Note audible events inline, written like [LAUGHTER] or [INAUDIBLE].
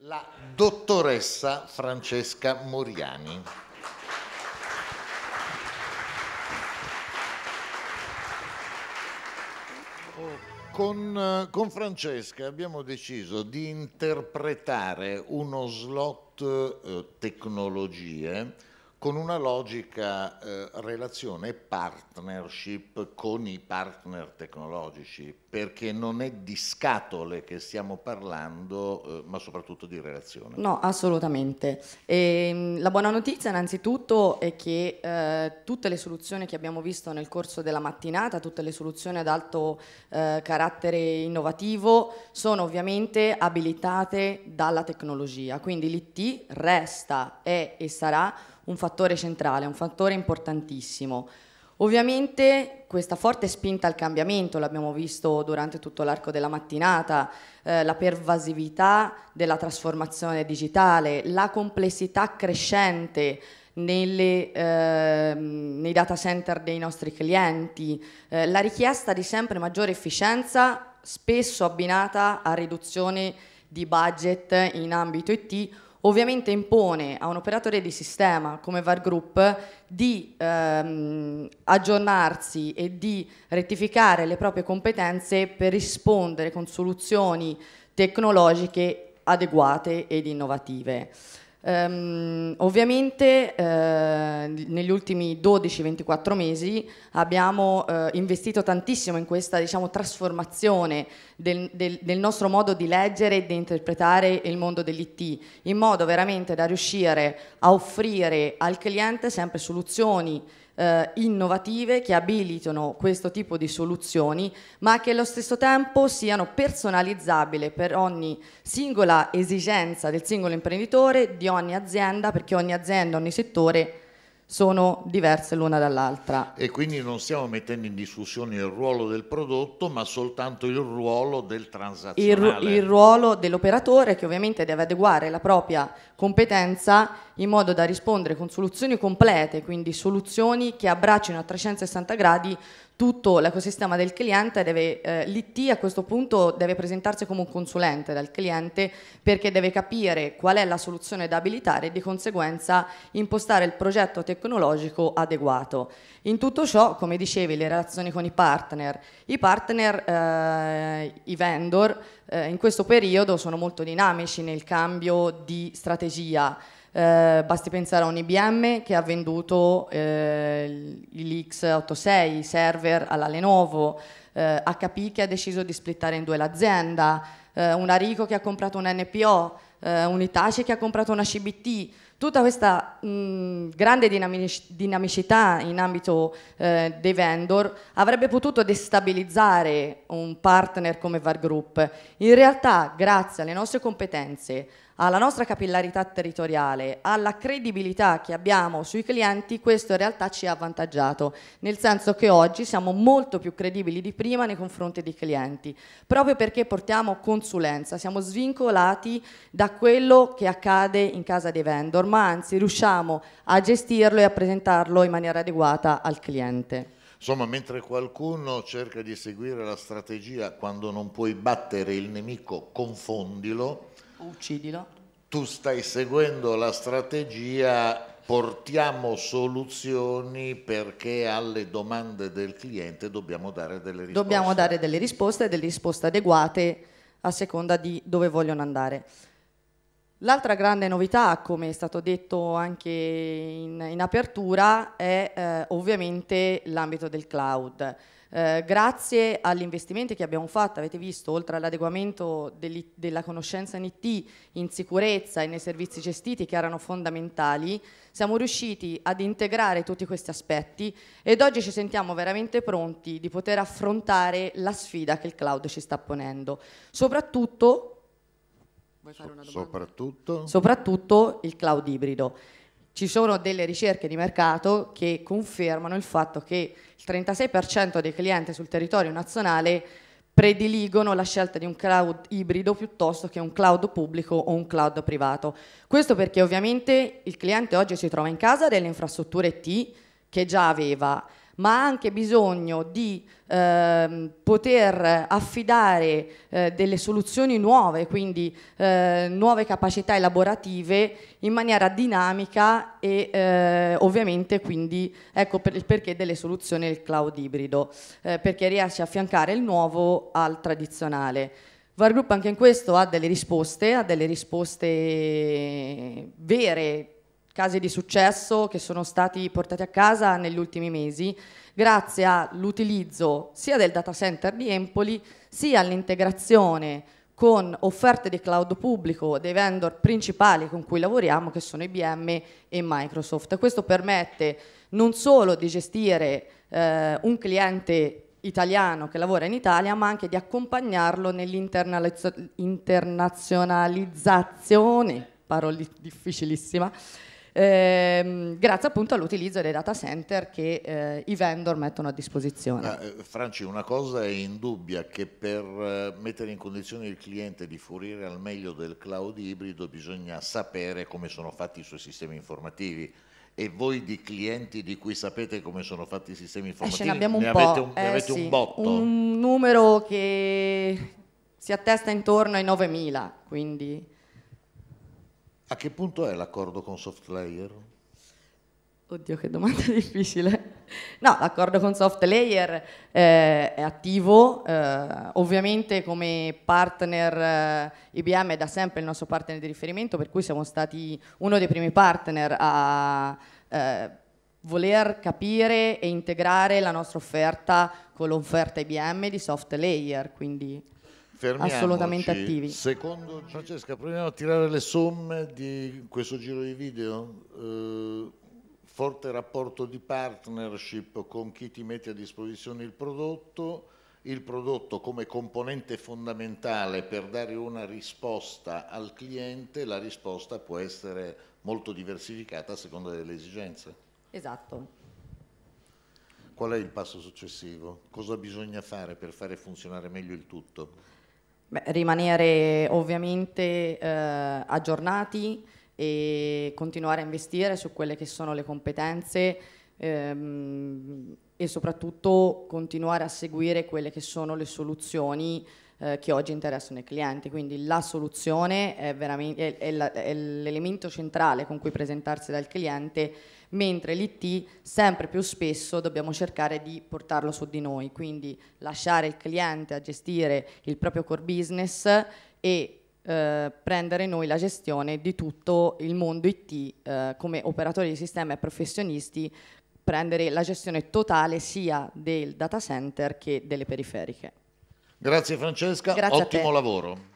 la dottoressa Francesca Moriani. Con, con, Francesca abbiamo deciso di interpretare uno slot eh, tecnologie con una logica eh, relazione e partnership con i partner tecnologici, perché non è di scatole che stiamo parlando, eh, ma soprattutto di relazione. No, assolutamente. E, ehm, la buona notizia innanzitutto è che eh, tutte le soluzioni che abbiamo visto nel corso della mattinata, tutte le soluzioni ad alto eh, carattere innovativo, sono ovviamente abilitate dalla tecnologia, quindi l'IT resta, è e sarà un fattore centrale, un fattore importantissimo. Ovviamente questa forte spinta al cambiamento, l'abbiamo visto durante tutto l'arco della mattinata, eh, la pervasività della trasformazione digitale, la complessità crescente nelle, eh, nei data center dei nostri clienti, eh, la richiesta di sempre maggiore efficienza spesso abbinata a riduzione di budget in ambito IT ovviamente impone a un operatore di sistema come VAR Group di ehm, aggiornarsi e di rettificare le proprie competenze per rispondere con soluzioni tecnologiche adeguate ed innovative. Um, ovviamente eh, negli ultimi 12-24 mesi abbiamo eh, investito tantissimo in questa diciamo, trasformazione del, del, del, nostro modo di leggere e di interpretare il mondo dell'IT, in modo veramente da riuscire a offrire al cliente sempre soluzioni eh, innovative che abilitano questo tipo di soluzioni ma che allo stesso tempo siano personalizzabili per ogni singola esigenza del singolo imprenditore, di ogni azienda, perché ogni azienda, ogni settore sono diverse l'una dall'altra. E quindi non stiamo mettendo in discussione il ruolo del prodotto, ma soltanto il ruolo del transazionale. Il, il ruolo dell'operatore che ovviamente deve adeguare la propria competenza in modo da rispondere con soluzioni complete, quindi soluzioni che abbracciano a 360 gradi tutto l'ecosistema del cliente, deve, eh, l'IT a questo punto deve presentarsi come un consulente dal cliente perché deve capire qual è la soluzione da abilitare e di conseguenza impostare il progetto tecnologico adeguato. In tutto ciò, come dicevi, le relazioni con i partner. I partner, eh, i vendor, eh, in questo periodo sono molto dinamici nel cambio di strategia. Eh, basti pensare a un IBM che ha venduto eh, l'X86, i server alla Lenovo, eh, HP che ha deciso di splittare in due l'azienda, eh, una Rico che ha comprato un NPO, eh, un Itachi che ha comprato una CBT, tutta questa mh, grande dinamic dinamicità in ambito eh, dei vendor avrebbe potuto destabilizzare un partner come VAR Group. In realtà, grazie alle nostre competenze, alla nostra capillarità territoriale, alla credibilità che abbiamo sui clienti, questo in realtà ci ha avvantaggiato, nel senso che oggi siamo molto più credibili di prima nei confronti dei clienti, proprio perché portiamo consulenza, siamo svincolati da quello che accade in casa dei vendor, ma anzi riusciamo a gestirlo e a presentarlo in maniera adeguata al cliente. Insomma, mentre qualcuno cerca di seguire la strategia quando non puoi battere il nemico, confondilo. Uccidilo. Tu stai seguendo la strategia portiamo soluzioni perché alle domande del cliente dobbiamo dare delle risposte. Dobbiamo dare delle risposte e delle risposte adeguate a seconda di dove vogliono andare. L'altra grande novità, come è stato detto anche in, in apertura, è eh, ovviamente l'ambito del cloud. Eh, grazie agli investimenti che abbiamo fatto, avete visto, oltre all'adeguamento della conoscenza in IT, in sicurezza e nei servizi gestiti che erano fondamentali, siamo riusciti ad integrare tutti questi aspetti ed oggi ci sentiamo veramente pronti di poter affrontare la sfida che il cloud ci sta ponendo, soprattutto Vuoi fare una domanda? Soprattutto? Soprattutto il cloud ibrido. Ci sono delle ricerche di mercato che confermano il fatto che il 36% dei clienti sul territorio nazionale prediligono la scelta di un cloud ibrido piuttosto che un cloud pubblico o un cloud privato. Questo perché ovviamente il cliente oggi si trova in casa delle infrastrutture T che già aveva, ma ha anche bisogno di eh, poter affidare eh, delle soluzioni nuove, quindi eh, nuove capacità elaborative in maniera dinamica e eh, ovviamente quindi ecco per il perché delle soluzioni del cloud ibrido, eh, perché riesce a affiancare il nuovo al tradizionale. VAR anche in questo ha delle risposte, ha delle risposte vere, casi di successo che sono stati portati a casa negli ultimi mesi grazie all'utilizzo sia del data center di Empoli sia all'integrazione con offerte di cloud pubblico dei vendor principali con cui lavoriamo che sono IBM e Microsoft. Questo permette non solo di gestire eh, un cliente italiano che lavora in Italia, ma anche di accompagnarlo nell'internazionalizzazione, parola difficilissima, ehm, grazie appunto all'utilizzo dei data center che eh, i vendor mettono a disposizione. Ma, eh, Franci, una cosa è indubbia che per eh, mettere in condizione il cliente di fornire al meglio del cloud ibrido bisogna sapere come sono fatti i suoi sistemi informativi e voi di clienti di cui sapete come sono fatti i sistemi eh, informativi eh, ne, abbiamo ne, avete, un, ne avete sì, un botto? Un numero che si attesta intorno ai 9.000, quindi a che punto è l'accordo con Softlayer? Oddio, che domanda [LAUGHS] difficile. No, l'accordo con Softlayer eh, è attivo, eh, ovviamente come partner eh, IBM è da sempre il nostro partner di riferimento, per cui siamo stati uno dei primi partner a eh, voler capire e integrare la nostra offerta con l'offerta IBM di Softlayer, quindi Fermiamoci. assolutamente attivi. Secondo Francesca, proviamo a tirare le somme di questo giro di video. Eh, forte rapporto di partnership con chi ti mette a disposizione il prodotto, il prodotto come componente fondamentale per dare una risposta al cliente, la risposta può essere molto diversificata a seconda delle esigenze. Esatto. Qual è il passo successivo? Cosa bisogna fare per fare funzionare meglio il tutto? Beh, rimanere ovviamente eh, aggiornati e continuare a investire su quelle che sono le competenze ehm, e soprattutto continuare a seguire quelle che sono le soluzioni eh, che oggi interessano i clienti. Quindi la soluzione è, è, è, è l'elemento centrale con cui presentarsi dal cliente, mentre l'IT sempre più spesso dobbiamo cercare di portarlo su di noi, quindi lasciare il cliente a gestire il proprio core business e eh, prendere noi la gestione di tutto il mondo IT eh, come operatori di sistema e professionisti prendere la gestione totale sia del data center che delle periferiche. Grazie Francesca, Grazie ottimo lavoro.